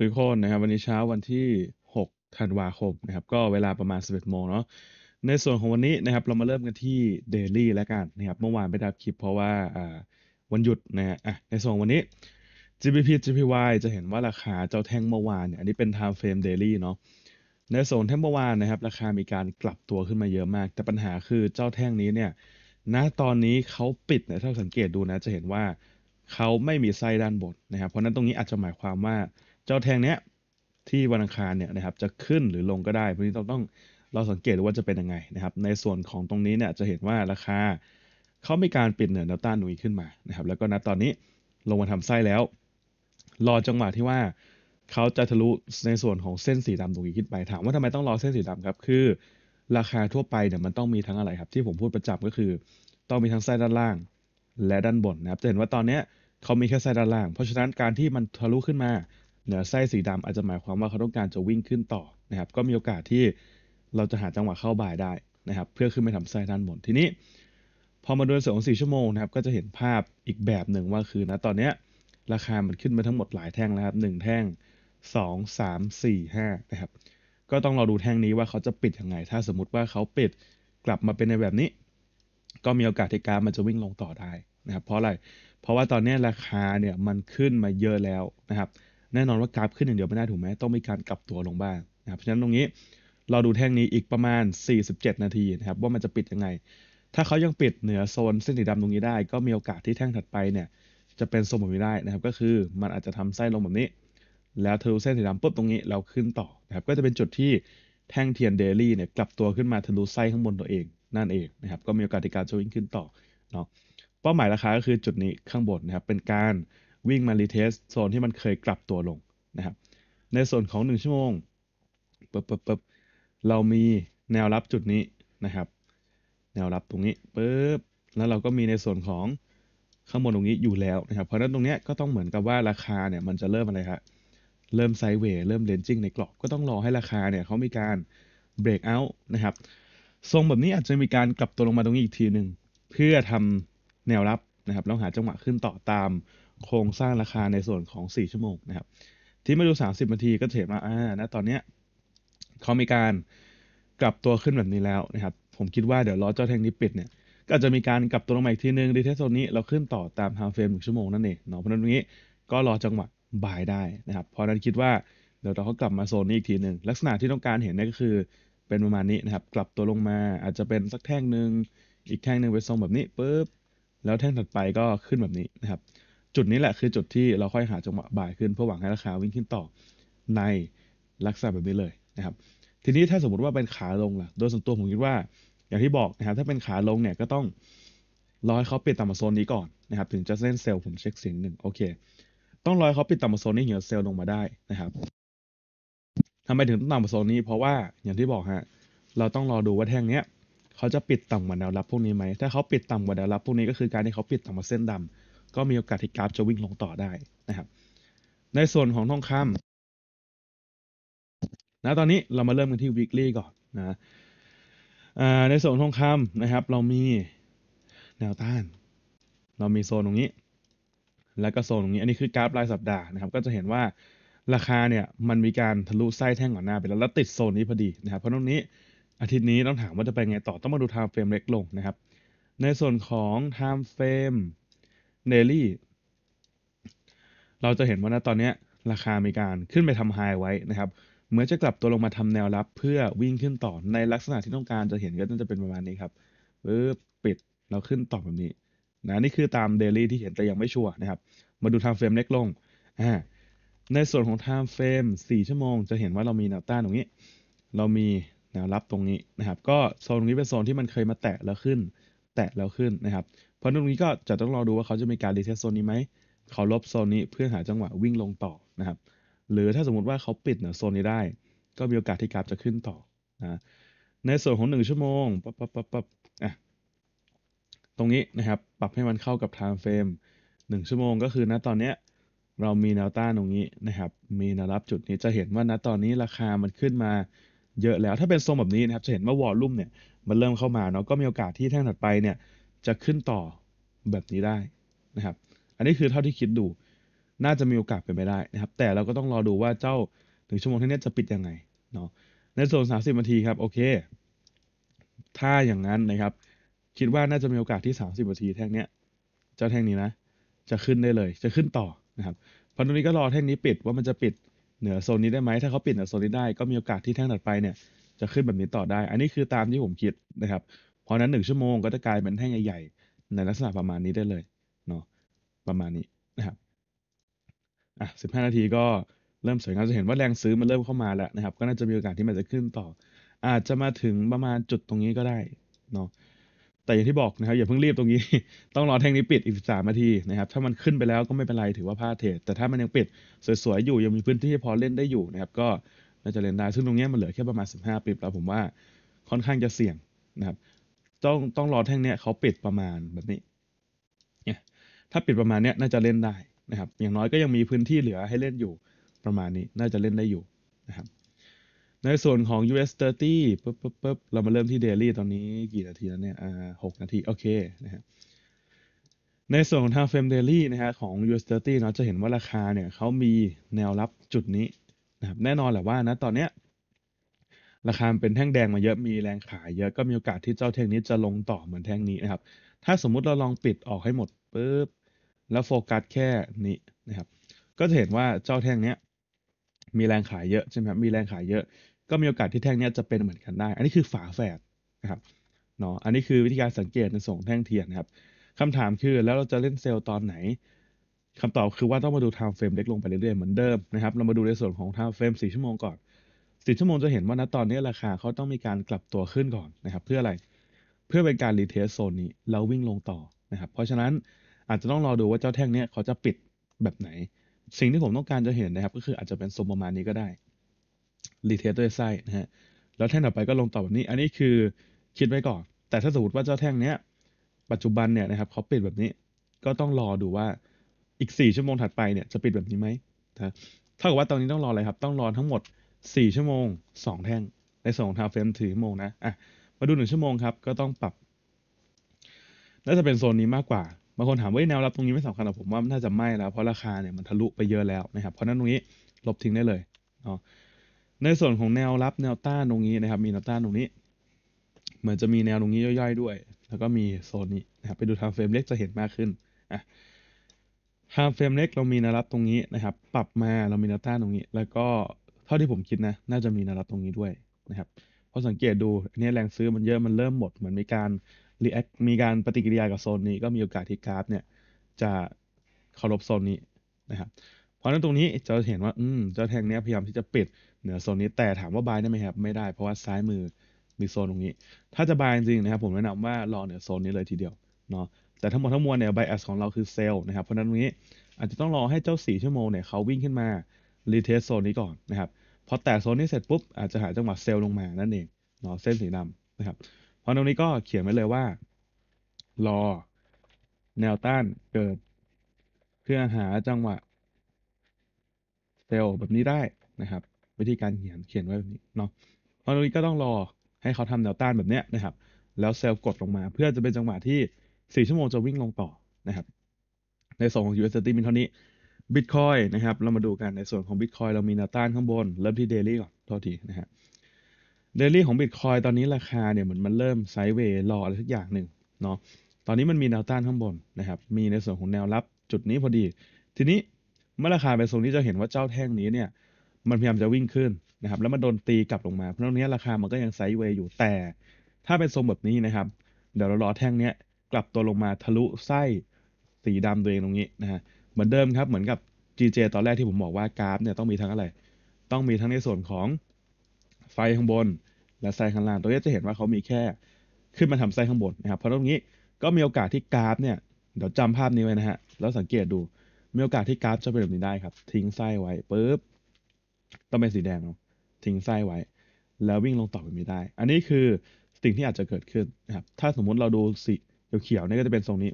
ทุกคนนะครับวันนี้เช้าวันที่ 6 ธันวาคมนะครับก็เวลาประมาณ 11 โมงเนาะในส่วนของวันนี้นะครับเรามาเริ่มกันที่ Daily แล้วกันนะครับเมื่อวานไม่ได้ับคลิปเพราะว่าวันหยุดนะฮะในส่วนวันนี้ GBP GPY จะเห็นว่าราคาเจ้าแท่งเมื่อวานเนี่ยอันนี้เป็น Time Frame Daily เนาะในโซนแท่งเมื่อวานนะครับราคามีการกลับตัวขึ้นมาเยอะมาก แต่ปัญหาคือเจ้าแท่งนี้เนี่ยณตอนนี้เขาปิดนะถ้าสังเกตดูนะจะเห็นว่าเขาไม่มีไส้ด้านบนนะครับเพราะนั้นตรงนี้อาจจะหมายความว่าเจ้าแทงเนี้ยที่วันอังคารเนี่ยนะครับจะขึ้นหรือลงก็ได้พวกนี้เราต้องเราสังเกตว่าจะเป็นยังไงนะครับ ในส่วนของตรงนี้เนี่ยจะเห็นว่าราคาเขามีการปิดเหนือแนวต้านหนุยขึ้นมานะครับ แล้วก็ณตอนนี้ลงมาทำไส้แล้ว รอจังหวะที่ว่า เขาจะทะลุในส่วนของเส้นสีดำตรงนี้ขึ้นไปถามว่าทำไมต้องรอเส้นสีดำครับคือ ราคาทั่วไปเนี่ยมันต้องมีทั้งอะไรครับ ที่ผมพูดประจำก็คือ ต้องมีทั้งไส้ด้านล่าง และด้านบนนะครับจะเห็นว่าตอนเนี้ยเขามีแค่ไส้ด้านล่างเพราะฉะนั้นการที่มันทะลุขึ้นมานะไส้สีดำอาจจะหมายความว่าเขาต้องการจะวิ่งขึ้นต่อนะครับ ก็มีโอกาสที่เราจะหาจังหวะเข้าบ่ายได้นะครับ เพื่อขึ้นไปทำไส้ด้านบนทีนี้ พอมาดูส่วนของสี่ชั่วโมงนะครับ ก็จะเห็นภาพอีกแบบหนึ่งว่าคือนะตอนเนี้ยราคามันขึ้นมาทั้งหมดหลายแท่งแล้วครับหนึ่งแท่งสองสามสี่ห้านะครับ ก็ต้องรอดูแท่งนี้ว่าเขาจะปิดยังไง ถ้าสมมติว่าเขาปิดกลับมาเป็นในแบบนี้ ก็มีโอกาสที่การมันจะวิ่งลงต่อได้นะครับ เพราะอะไรเพราะว่าตอนนี้ราคาเนี่ยมันขึ้นมาเยอะแล้วนะครับแน่นอนว่ากราฟขึ้นอย่างเดียวไม่ได้ถูกไหมต้องมีการกลับตัวลงบ้างนะครับเพราะฉะนั้นตรงนี้เราดูแท่งนี้อีกประมาณ 47 นาทีนะครับ ว่ามันจะปิดยังไง ถ้าเขายังปิดเหนือโซนเส้นสีดำตรงนี้ได้ ก็มีโอกาสที่แท่งถัดไปเนี่ย จะเป็นทรงแบบนี้ได้นะครับ ก็คือมันอาจจะทำไส้ลงแบบนี้ แล้วทะลุเส้นสีดำปุ๊บตรงนี้เราขึ้นต่อนะครับก็จะเป็นจุดที่แท่งเทียนเดลี่เนี่ยกลับตัวขึ้นมาทะลุไส้ข้างบนตัวเองนั่นเองนะครับก็มีโอกาสที่การโชวิ่งขึ้นต่อเนาะเป้าหมายราคาก็คือจุดนี้ข้างบนนะครับเป็นการวิ่งมารีเทสโซนที่มันเคยกลับตัวลงนะครับ ในส่วนของ 1 ชั่วโมงปึ๊บปึ๊บปึ๊บเรามีแนวรับจุดนี้นะครับ แนวรับตรงนี้ปึ๊บแล้วเราก็มีในส่วนของข้างบนตรงนี้อยู่แล้วนะครับ เพราะฉะนั้นตรงนี้ก็ต้องเหมือนกับว่าราคาเนี่ย มันจะเริ่มอะไรครับเริ่มไซด์เวย์เริ่มเลนจิ้งในกรอบก็ต้องรอให้ราคาเนี่ยเขามีการเบรกเอาท์นะครับ ทรงแบบนี้อาจจะมีการกลับตัวลงมาตรงนี้อีกทีหนึ่ง เพื่อทำแนวรับนะครับแล้วหาจังหวะขึ้นต่อตามโครงสร้างราคาในส่วนของ 4 ชั่วโมงนะครับ ที่มาดู 30นาทีก็เห็นว่าอ่านะตอนเนี้ยเขามีการกลับตัวขึ้นแบบนี้แล้วนะครับ ผมคิดว่าเดี๋ยวรอเจ้าแท่งนี้ปิดเนี่ย ก็จะมีการกลับตัวลงมาอีกทีนึงดีเทสโซนนี้ เราขึ้นต่อตามทางเฟรมหนึ่งชั่วโมงนั่นเองเนาะเพราะนั้นตรงนี้ก็รอจังหวะบ่ายได้นะครับ เพราะนั้นคิดว่าเดี๋ยวเราก็กลับมาโซนนี้อีกทีหนึ่งลักษณะที่ต้องการเห็นนี่ก็คือเป็นประมาณนี้นะครับ กลับตัวลงมาอาจจะเป็นสักแท่งหนึ่งอีกแท่งหนึ่งไปทรงแบบนี้ปุ๊บ แล้วแท่งถัดไปก็ขึ้นแบบนี้นะครับจุดนี้แหละคือจุดที่เราค่อยหาจังหวะบ่ายขึ้นเพื่อหวังให้ราคาวิ่งขึ้นต่อในลักษณะแบบนี้เลยนะครับ ทีนี้ถ้าสมมติว่าเป็นขาลงล่ะโดยส่วนตัวผมคิดว่า อย่างที่บอกนะครับถ้าเป็นขาลงเนี่ยก็ต้องรอให้เขาปิดต่ำาโซนนี้ก่อนนะครับถึงจะเล่นเซลล์ผมเช็คเสียงหนึ่งโอเค ต้องรอให้เขาปิดต่ำาโซนนี้เหื่อเซลล์ลงมาได้นะครับทำไมถึงต้องต่ำาโซนนี้เพราะว่าอย่างที่บอกฮะเราต้องรอดูว่าแท่งเนี้ยเขาจะปิดต่ำกว่าแนวรับพวกนี้ไหมถ้าเขาปิดต่ำกว่าแนวรับพวกนี้ก็คือ การที่เขาปิดต่ำกว่าเส้นดำก็มีโอกาสที่กราฟจะวิ่งลงต่อได้นะครับ ในส่วนของทองคำนะตอนนี้เรามาเริ่มกันที่ weekly ก่อนนะในส่วนทองคำนะครับ เรามีแนวต้าน เรามีโซนตรงนี้ แล้วก็โซนตรงนี้อันนี้คือกราฟรายสัปดาห์นะครับก็จะเห็นว่าราคาเนี่ย มันมีการทะลุไส้แท่งก่อนหน้าไปแล้วแล้วติดโซนนี้พอดีนะครับ เพราะตรงนี้อาทิตย์นี้ ต้องถามว่าจะไปไงต่อ ต้องมาดูไทม์เฟรมเล็กลงนะครับ ในส่วนของไทม์เฟรมเดลี่เราจะเห็นว่าณตอนนี้ราคามีการขึ้นไปทำไฮไว้นะครับ เหมือนจะกลับตัวลงมาทำแนวรับเพื่อวิ่งขึ้นต่อในลักษณะที่ต้องการจะเห็นก็น่าจะเป็นประมาณนี้ครับปึ๊บปิดเราขึ้นต่อแบบนี้นะนี่คือตามเดลี่ที่เห็นแต่ยังไม่ชัวร์นะครับ มาดูไทม์เฟรมเล็กลงอ่าในส่วนของไทม์เฟรม 4 ชั่วโมงจะเห็นว่าเรามีแนวต้านตรงนี้ เรามีแนวรับตรงนี้นะครับ ก็โซนนี้เป็นโซนที่มันเคยมาแตะแล้วขึ้น แตะแล้วขึ้นนะครับเพราะตรงนี้ก็จะต้องรอดูว่าเขาจะมีการรีเทสโซนนี้ไหมเขาลบโซนนี้เพื่อหาจังหวะวิ่งลงต่อนะครับ หรือถ้าสมมติว่าเขาปิดเนี่โซนนี้ได้ ก็มีโอกาสที่กราฟจะขึ้นต่อนะ ในส่วนของ1ชั่วโมงปั๊บปั๊บปั๊บปั๊บอ่ะตรงนี้นะครับ ปรับให้มันเข้ากับ time frame 1ชั่วโมงก็คือณตอนเนี้ยเรามีแนวต้านตรงนี้นะครับ มีแนวรับจุดนี้จะเห็นว่าณตอนนี้ราคามันขึ้นมา เยอะแล้ว ถ้าเป็นทรงแบบนี้นะครับ จะเห็นว่าวอลลุ่มเนี่ยมันเริ่มเข้ามาเนาะ ก็มีโอกาสที่แท่งถัดไปเนี่ยจะขึ้นต่อแบบนี้ได้นะครับ อันนี้คือเท่าที่คิดดู น่าจะมีโอกาสเป็นไปได้นะครับ แต่เราก็ต้องรอดูว่าเจ้าหนึ่งชั่วโมงที่นี้จะปิดยังไงเนาะ ในสามน30นาทีครับ โอเค ถ้าอย่างนั้นนะครับ คิดว่าน่าจะมีโอกาสที่ 30นาทีแท่งเนี้ยเจ้าแท่งนี้นะ จะขึ้นได้เลยจะขึ้นต่อนะครับเพราะตรงนี้ก็รอแท่งนี้ปิดว่ามันจะปิดเหนือโซนนี้ได้ไหมถ้าเขาปิดเหนือโซนนี้ได้ก็มีโอกาสที่แท่งถัดไปเนี่ยจะขึ้นแบบนี้ต่อได้ อันนี้คือตามที่ผมคิดนะครับพราะนั้นหนึ่งชั่วโมงก็จะกลายเป็นแท่งใหญ่ๆ ในลักษณะประมาณนี้ได้เลยเนาะ ประมาณนี้นะครับ อ่ะสิบห้านาทีก็เริ่มสวยงามจะเห็นว่าแรงซื้อมันเริ่มเข้ามาแล้วนะครับ ก็น่าจะมีโอกาสที่มันจะขึ้นต่อ อาจจะมาถึงประมาณจุดตรงนี้ก็ได้เนาะ แต่อย่างที่บอกนะครับ อย่าเพิ่งรีบตรงนี้ ต้องรอแท่งนี้ปิดอีกสามนาทีนะครับ ถ้ามันขึ้นไปแล้วก็ไม่เป็นไรถือว่าพลาดเทรดแต่ถ้ามันยังปิด สวยๆอยู่ ยังมีพื้นที่พอเล่นได้อยู่นะครับก็น่าจะเล่นได้ซึ่งตรงนี้มันเหลือแค่ประมาณ้าปิบแล้วผมว่าค่อนข้างจะเสี่ยงนะครับต้องต้องรอแท่งเนี้ยเขาปิดประมาณแบบนี้เนี่ยถ้าปิดประมาณเนี้ยน่าจะเล่นได้นะครับ อย่างน้อยก็ยังมีพื้นที่เหลือให้เล่นอยู่ประมาณนี้น่าจะเล่นได้อยู่นะครับในส่วนของ US 30ปุ๊บปุ๊บปุ๊บเรามาเริ่มที่ Daily ตอนนี้กี่นาทีแล้วเนี่ยอ่าหกนาทีโอเคนะฮะในส่วนของทางเฟรมเดลี่นะฮะของ US 30เนาะจะเห็นว่าราคาเนี่ยเขามีแนวรับจุดนี้นะครับแน่นอนแหละว่านะตอนเนี้ยราคาเป็นแท่งแดงมาเยอะมีแรงขายเยอะก็มีโอกาสที่เจ้าแท่งนี้จะลงต่อเหมือนแท่งนี้นะครับ ถ้าสมมุติเราลองปิดออกให้หมดปุ๊บ แล้วโฟกัสแค่นี้นะครับ ก็จะเห็นว่าเจ้าแท่งนี้ มีแรงขายเยอะใช่ไหมครับมีแรงขายเยอะ ก็มีโอกาสที่แท่งนี้จะเป็นเหมือนกันได้ อันนี้คือฝาแฝดนะครับ เนาะอันนี้คือวิธีการสังเกตในส่งแท่งเทียนนะครับคำถามคือแล้วเราจะเล่นเซลล์ตอนไหนคำตอบคือว่าต้องมาดูไทม์เฟรมเล็กลงไปเรื่อยๆเหมือนเดิมนะครับ เรามาดูในส่วนของไทม์เฟรม4ชั่วโมงก่อนสิบชั่วโมงจะเห็นว่านะตอนนี้ราคาเขาต้องมีการกลับตัวขึ้นก่อนนะครับ เพื่ออะไรเพื่อเป็นการรีเทสโซนนี้แล้ววิ่งลงต่อนะครับเพราะฉะนั้นอาจจะต้องรอดูว่าเจ้าแท่งนี้เขาจะปิดแบบไหน สิ่งที่ผมต้องการจะเห็นนะครับก็คืออาจจะเป็นทรงประมาณนี้ก็ได้รีเทสด้วยไส้นะฮะแล้วแท่งต่อไปก็ลงต่อแบบนี้อันนี้คือคิดไว้ก่อน แต่ถ้าสมมติว่าเจ้าแท่งนี้ปัจจุบันเนี่ยนะครับเขาปิดแบบนี้ก็ต้องรอดูว่าอีก 4 ชั่วโมงถัดไปเนี่ยจะปิดแบบนี้ไหมนะเท่ากับว่าตอนนี้ต้องรออะไรครับต้องรอทั้งหมดสี่ชั่วโมงสองแท่งในส่วนของท i m e frame ชั่วโมงนะอ่ะมาดูหนึ่งชั่วโมงครับก็ต้องปรับ น่าจะเป็นโซนนี้มากกว่าบางคนถามว่าแนวรับตรงนี้ไม่สำคัญหรอผมว่าน่าจะไม่แล้วเพราะราคาเนี่ยมันทะลุไปเยอะแล้วนะครับเพราะนั้นตรงนี้ลบทิ้งได้เลยเนาะในส่วนของแนวรับแนวต้านตรงนี้นะครับ มีแนวต้านตรงนี้เหมือนจะมีแนวตรงนี้ย่อยๆด้วย แล้วก็มีโซนนี้นะครับไปดูทางเฟรมเล็กจะเห็นมากขึ้นอ่ะทางเฟรมเล็กเรามีแนวรับตรงนี้นะครับ ปรับมาเรามีแนวต้านตรงนี้ แล้วก็เท่าที่ผมคิดนะ น่าจะมีแนวรับตรงนี้ด้วยนะครับพอสังเกตดูอันนี้แรงซื้อมันเยอะ มันเริ่มหมด เหมือนมีการรีแอค มีการปฏิกิริยากับโซนนี้ก็มีโอกาสที่กราฟเนี่ยจะเคารพโซนนี้นะครับ เพราะนั้นตรงนี้จะเห็นว่าอืมเจ้าแทงเนี้ยพยายามที่จะปิดเหนือโซนนี้ แต่ถามว่าบายได้ไหมครับ ไม่ได้ เพราะว่าซ้ายมือมีโซนตรงนี้ ถ้าจะบายจริงนะครับผมแนะนำว่ารอเหนือโซนนี้เลยทีเดียวเนาะ แต่ทั้งหมดทั้งมวลเนี่ยไบแอสของเราคือเซลล์นะครับ เพราะนั้นตรงนี้อาจจะต้องรอให้เจ้า4ชั่วโมงเนี่ยเขาวิ่งขึ้นมารีเทสโซนนี้ก่อนนะครับ พอแตกโซนนี้เสร็จปุ๊บอาจจะหาจังหวะเซลล์ลงมานั่นเองเนาะเส้นสีดำนะครับเพราะตรงนี้ก็เขียนไว้เลยว่า รอแนวต้านเกิด เพื่อหาจังหวะ เซลล์แบบนี้ได้นะครับ วิธีการเขียนเขียนไว้แบบนี้เนาะเพราะตรงนี้ก็ต้องรอให้เขาทำแนวต้านแบบเนี้ยนะครับ แล้วเซลล์กดลงมา เพื่อจะเป็นจังหวะที่ 4ชั่วโมงจะวิ่งลงต่อนะครับ ในส่วนของ USDT มีเท่านี้บิตคอยนะครับเรามาดูกันในส่วนของบิตคอยเรามีแนวต้านข้างบน เริ่มที่เดลี่ก่อนโทษทีนะฮะเดลี่ของบิตคอยตอนนี้ราคาเนี่ยเหมือนมันเริ่มไซด์เวย์รออะไรสักอย่างหนึ่งเนาะตอนนี้มันมีแนวต้านข้างบนนะครับมีในส่วนของแนวรับจุดนี้พอดี ทีนี้เมื่อราคาไปทรงนี้จะเห็นว่าเจ้าแท่งนี้เนี่ย มันพยายามจะวิ่งขึ้นนะครับแล้วมันโดนตีกลับลงมาเพราะตรงนี้ราคามันก็ยังไซด์เวย์อยู่แต่ ถ้าเป็นทรงแบบนี้นะครับเดี๋ยวเรารอแท่งเนี้ยกลับตัวลงมาทะลุไส้สีดำตัวเองตรงนี้นะฮะเหมือนเดิมครับ เหมือนกับ GJ ตอนแรกที่ผมบอกว่ากราฟเนี่ยต้องมีทั้งอะไร ต้องมีทั้งในส่วนของไฟข้างบนและไซข้างล่างตัวนี้จะเห็นว่าเขามีแค่ขึ้นมาทำไซข้างบนนะครับ เพราะตรงนี้ก็มีโอกาสที่กราฟเนี่ยเดี๋ยวจำภาพนี้ไว้นะฮะแล้วสังเกตดู มีโอกาสที่กราฟจะเป็นแบบนี้ได้ครับทิ้งไส้ไว้ปุ๊บต้องเป็นสีแดงเนาะทิ้งไส้ไว้ แล้ววิ่งลงต่อไปไม่ได้ อันนี้คือสิ่งที่อาจจะเกิดขึ้นนะครับถ้าสมมุติเราดูสีเขียวๆนี่ก็จะเป็นทรงนี้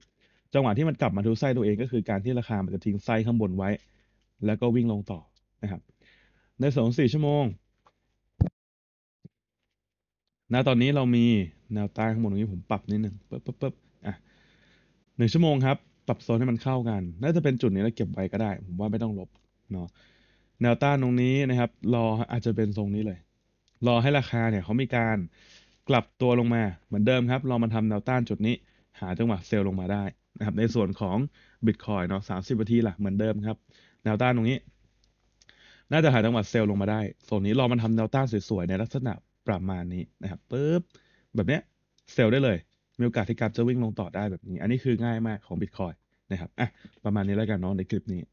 จังหวะที่มันกลับมาทุไส้ตัวเองก็คือการที่ราคามันจะทิ้งไส้ข้างบนไว้ แล้วก็วิ่งลงต่อนะครับ ในสองสี่ชั่วโมงนะตอนนี้เรามีแนวต้านข้างบนตรงนี้ผมปรับนิดหนึ่งปึ๊บปึ๊บปึ๊บอ่ะหนึ่งชั่วโมงครับ ปรับโซนให้มันเข้ากันน่าจะเป็นจุดนี้แล้วเก็บไว้ก็ได้ ผมว่าไม่ต้องลบเนาะแนวต้านตรงนี้นะครับ รออาจจะเป็นทรงนี้เลย รอให้ราคาเนี่ยเขามีการกลับตัวลงมาเหมือนเดิมครับเรามาทำแนวต้านจุดนี้ หาจังหวะเซลล์ลงมาได้นะครับในส่วนของ Bitcoin เนาะสามสิบนาทีหละเหมือนเดิมครับแนวต้านตรงนี้ น่าจะหาจังหวัดเซลล์ลงมาได้ ส่วนนี้รอมันทำแนวต้านสวย ๆ ในลักษณะประมาณนี้นะครับปุ๊บแบบเนี้ยเซลล์ได้เลย มีโอกาสที่กราฟจะวิ่งลงต่อได้แบบนี้ อันนี้คือง่ายมากของ Bitcoin นะครับอ่ะประมาณนี้แล้วกันเนาะในคลิปนี้